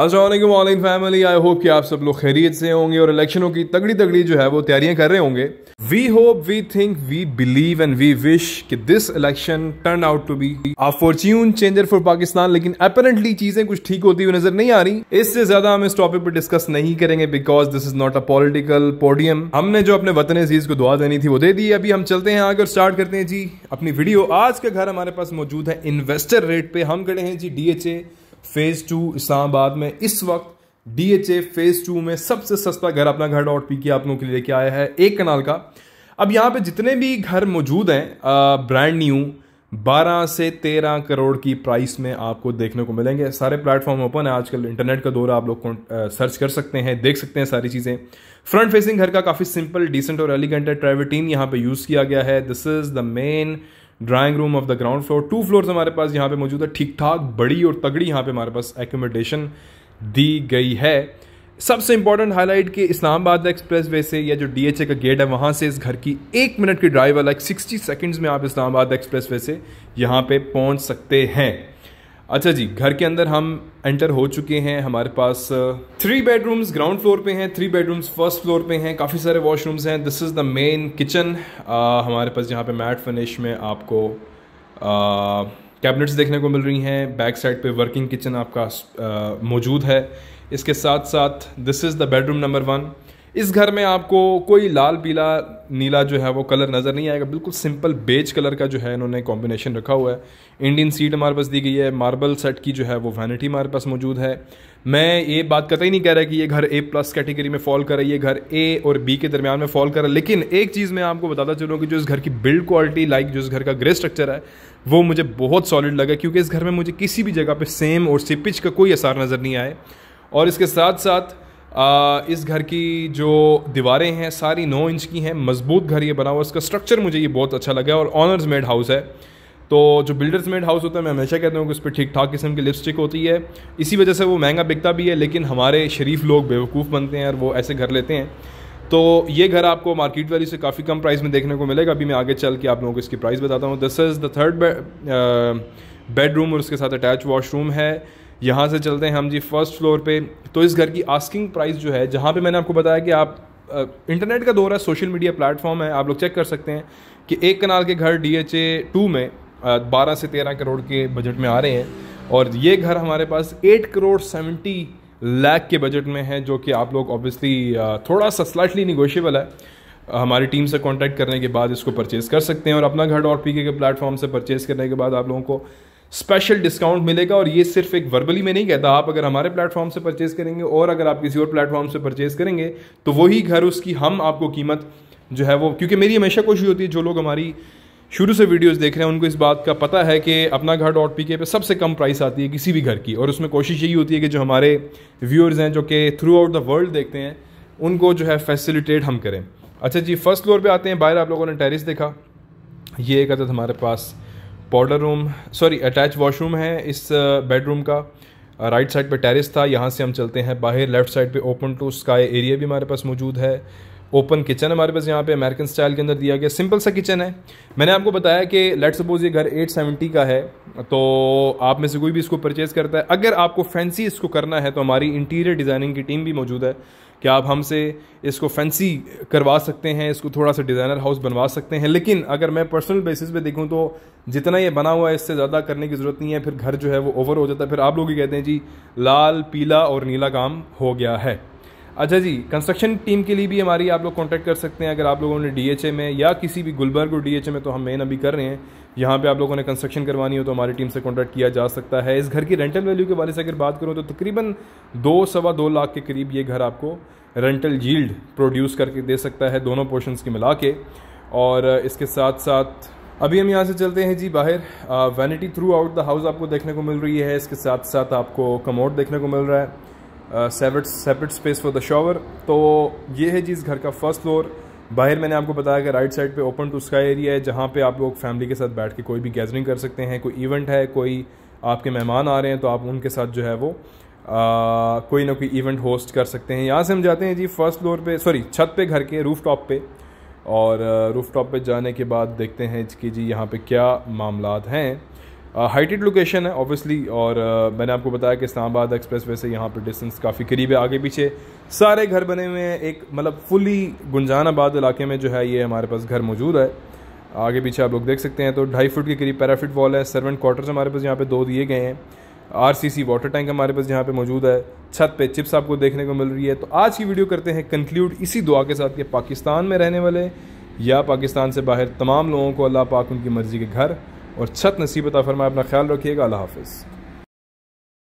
Aslam online family I hope कि आप सब लोग खैरियत से होंगे और इलेक्शनों की तगड़ी तगड़ी जो है वो तैयारियां कर रहे होंगे we hope we think we believe and we wish कि this election turn out to be a fortune changer for Pakistan लेकिन अपेरेंटली चीजें कुछ ठीक होती हुई नजर नहीं आ रही इससे ज्यादा हम इस टॉपिक पर डिस्कस नहीं करेंगे because this is not a political podium हमने जो अपने वतन अजीज को दुआ देनी थी वो दे दी अभी हम चलते हैं आगे और स्टार्ट करते हैं जी अपनी वीडियो आज का घर हमारे पास मौजूद है इन्वेस्टर रेट पे हम खड़े हैं G D phase two Islamabad में इस वक्त D H A phase two में सबसे सस्ता घर अपना घर डॉट पी के आप लोगों के लिए लेके आया है एक कनाल का अब यहाँ पे जितने भी घर मौजूद हैं ब्रांड न्यू 12 से 13 करोड़ की प्राइस में आपको देखने को मिलेंगे सारे प्लेटफॉर्म ओपन है आजकल इंटरनेट का दौर आप लोग सर्च कर सकते हैं देख सकते हैं सारी चीज़ें फ्रंट फेसिंग घर का काफ़ी सिंपल डिसेंट और एलिगेंट है ट्रेविटीन यहाँ पे यूज़ किया गया है this is the main drawing room of the ground floor two floors हमारे पास यहाँ पे मौजूद है ठीक ठाक बड़ी और तगड़ी यहाँ पे हमारे पास एकोमोडेशन दी गई है सबसे इंपॉर्टेंट हाईलाइट कि इस्लामाबाद एक्सप्रेस वे से या जो डी एच ए का गेट है वहाँ से इस घर की एक मिनट की ड्राइव है लाइक सिक्सटी सेकेंड्स में आप इस्लामाबाद एक्सप्रेस वे से यहाँ पे पहुँच सकते हैं अच्छा जी घर के अंदर हम एंटर हो चुके हैं हमारे पास थ्री बेडरूम्स ग्राउंड फ्लोर पे हैं थ्री बेडरूम्स फर्स्ट फ्लोर पे हैं काफ़ी सारे वॉशरूम्स हैं this is the main kitchen हमारे पास जहाँ पे मैट फिनिश में आपको कैबिनेट्स uh, देखने को मिल रही हैं बैक साइड पे वर्किंग किचन आपका uh, मौजूद है इसके साथ साथ this is the bedroom number one इस घर में आपको कोई लाल पीला नीला जो है वो कलर नज़र नहीं आएगा बिल्कुल सिंपल बेज कलर का जो है इन्होंने कॉम्बिनेशन रखा हुआ है इंडियन सीट हमारे पास दी गई है मार्बल सेट की जो है वो वैनिटी हमारे पास मौजूद है मैं ये बात कतई नहीं कह रहा कि ये घर ए प्लस कैटेगरी में फॉल कर रही है ये घर ए और बी के दरमियान में फॉल कर रहा है लेकिन एक चीज़ मैं आपको बताता चलूँ कि जो इस घर की बिल्ड क्वालिटी लाइक जो इस घर का ग्रे स्ट्रक्चर है वो मुझे बहुत सॉलिड लगा क्योंकि इस घर में मुझे किसी भी जगह पर सेम और सिपिच का कोई असार नज़र नहीं आए और इसके साथ साथ आ, इस घर की जो दीवारें हैं सारी नौ इंच की हैं मजबूत घर ये बना हुआ इसका स्ट्रक्चर मुझे ये बहुत अच्छा लगा और ऑनर्स मेड हाउस है तो जो बिल्डर्स मेड हाउस होता है मैं हमेशा कहता हूँ कि उस पर ठीक ठाक किस्म की लिपस्टिक होती है इसी वजह से वो महंगा बिकता भी है लेकिन हमारे शरीफ लोग बेवकूफ़ बनते हैं और वो ऐसे घर लेते हैं तो ये घर आपको मार्केट वैल्यू से काफ़ी कम प्राइस में देखने को मिलेगा अभी मैं आगे चल के आप लोगों को इसकी प्राइस बताता हूँ this is the third bedroom और उसके साथ अटैच वॉशरूम है यहाँ से चलते हैं हम जी फर्स्ट फ्लोर पे तो इस घर की आस्किंग प्राइस जो है जहाँ पे मैंने आपको बताया कि आप इंटरनेट का दौर है सोशल मीडिया प्लेटफॉर्म है आप लोग चेक कर सकते हैं कि एक कनाल के घर डी एच ए टू में बारह से तेरह करोड़ के बजट में आ रहे हैं और ये घर हमारे पास एट करोड़ सेवेंटी लैख के बजट में है जो कि आप लोग ऑब्वियसली थोड़ा सा स्लाइटली निगोशियबल है हमारी टीम से कांटेक्ट करने के बाद इसको परचेज़ कर सकते हैं और Apna Ghar dot P K platform से परचेज़ करने के बाद आप लोगों को स्पेशल डिस्काउंट मिलेगा और ये सिर्फ एक वर्बली में नहीं कहता आप अगर हमारे प्लेटफॉर्म से परचेज़ करेंगे और अगर आप किसी और प्लेटफॉर्म से परचेज़ करेंगे तो वही घर उसकी हम आपको कीमत जो है वो क्योंकि मेरी हमेशा कोशिश होती है जो लोग हमारी शुरू से वीडियोस देख रहे हैं उनको इस बात का पता है कि अपना घर डॉट पी के पे सबसे कम प्राइस आती है किसी भी घर की और उसमें कोशिश यही होती है कि जो हमारे व्यूअर्स हैं जो कि थ्रू आउट द वर्ल्ड देखते हैं उनको जो है फैसिलिटेट हम करें अच्छा जी फर्स्ट फ्लोर पे आते हैं बाहर आप लोगों ने टेरिस देखा ये एक अदद हमारे पास powder room sorry attach washroom है इस बेडरूम का राइट साइड पे टेरेस था यहाँ से हम चलते हैं बाहर लेफ़्ट साइड पे ओपन टू स्काई एरिया भी हमारे पास मौजूद है ओपन किचन हमारे पास यहाँ पे अमेरिकन स्टाइल के अंदर दिया गया सिंपल सा किचन है मैंने आपको बताया कि लेट सपोज ये घर 870 का है तो आप में से कोई भी इसको परचेज़ करता है अगर आपको फैंसी इसको करना है तो हमारी इंटीरियर डिज़ाइनिंग की टीम भी मौजूद है कि आप हमसे इसको फैंसी करवा सकते हैं इसको थोड़ा सा डिज़ाइनर हाउस बनवा सकते हैं लेकिन अगर मैं पर्सनल बेसिस पे देखूँ तो जितना ये बना हुआ है इससे ज़्यादा करने की ज़रूरत नहीं है फिर घर जो है वो ओवर हो जाता है फिर आप लोग ही कहते हैं जी लाल पीला और नीला काम हो गया है अच्छा जी कंस्ट्रक्शन टीम के लिए भी हमारी आप लोग कॉन्टैक्ट कर सकते हैं अगर आप लोगों ने डीएचए में या किसी भी गुलबर्ग और डीएचए में तो हम मेन अभी कर रहे हैं यहाँ पे आप लोगों ने कंस्ट्रक्शन करवानी हो तो हमारी टीम से कॉन्टैक्ट किया जा सकता है इस घर की रेंटल वैल्यू के बारे से अगर बात करूँ तो तकरीबन दो सवा दो लाख के करीब ये घर आपको रेंटल जील्ड प्रोड्यूस करके दे सकता है दोनों पोर्शन की मिला के और इसके साथ साथ अभी हम यहाँ से चलते हैं जी बाहर vanity throughout the house आपको देखने को मिल रही है इसके साथ साथ आपको कमोड देखने को मिल रहा है सेवट separate space for the shower तो ये है जी इस घर का फर्स्ट फ्लोर बाहर मैंने आपको बताया कि राइट साइड पे ओपन टू स्काई एरिया है जहाँ पे आप लोग फैमिली के साथ बैठ के कोई भी गैदरिंग कर सकते हैं कोई इवेंट है कोई आपके मेहमान आ रहे हैं तो आप उनके साथ जो है वो आ, कोई ना कोई इवेंट होस्ट कर सकते हैं यहाँ से हम जाते हैं जी फर्स्ट फ्लोर पे सॉरी छत पे घर के रूफ टॉप पे और रूफ टॉप पर जाने के बाद देखते हैं कि जी यहाँ पर क्या मामला हैं हाइटेड uh, लोकेशन है ऑब्वियसली और uh, मैंने आपको बताया कि इस्लामाबाद एक्सप्रेस वे से यहाँ पर डिस्टेंस काफ़ी करीब है आगे पीछे सारे घर बने हुए हैं एक मतलब फुली गुंजान आबाद इलाके में जो है ये हमारे पास घर मौजूद है आगे पीछे आप लोग देख सकते हैं तो ढाई फुट के करीब पैराफिट वॉल है सर्वेंट क्वार्टर्स हमारे पास यहाँ पे दो दिए गए हैं आरसीसी वाटर टैंक हमारे पास यहाँ पे मौजूद है छत पे चिप्स आपको देखने को मिल रही है तो आज की वीडियो करते हैं कंक्लूड इसी दुआ के साथ कि पाकिस्तान में रहने वाले या पाकिस्तान से बाहर तमाम लोगों को अल्लाह पाक उनकी मर्ज़ी के घर और छत नसीबत फरमाए अपना ख्याल रखिएगा अल्लाह हाफिज़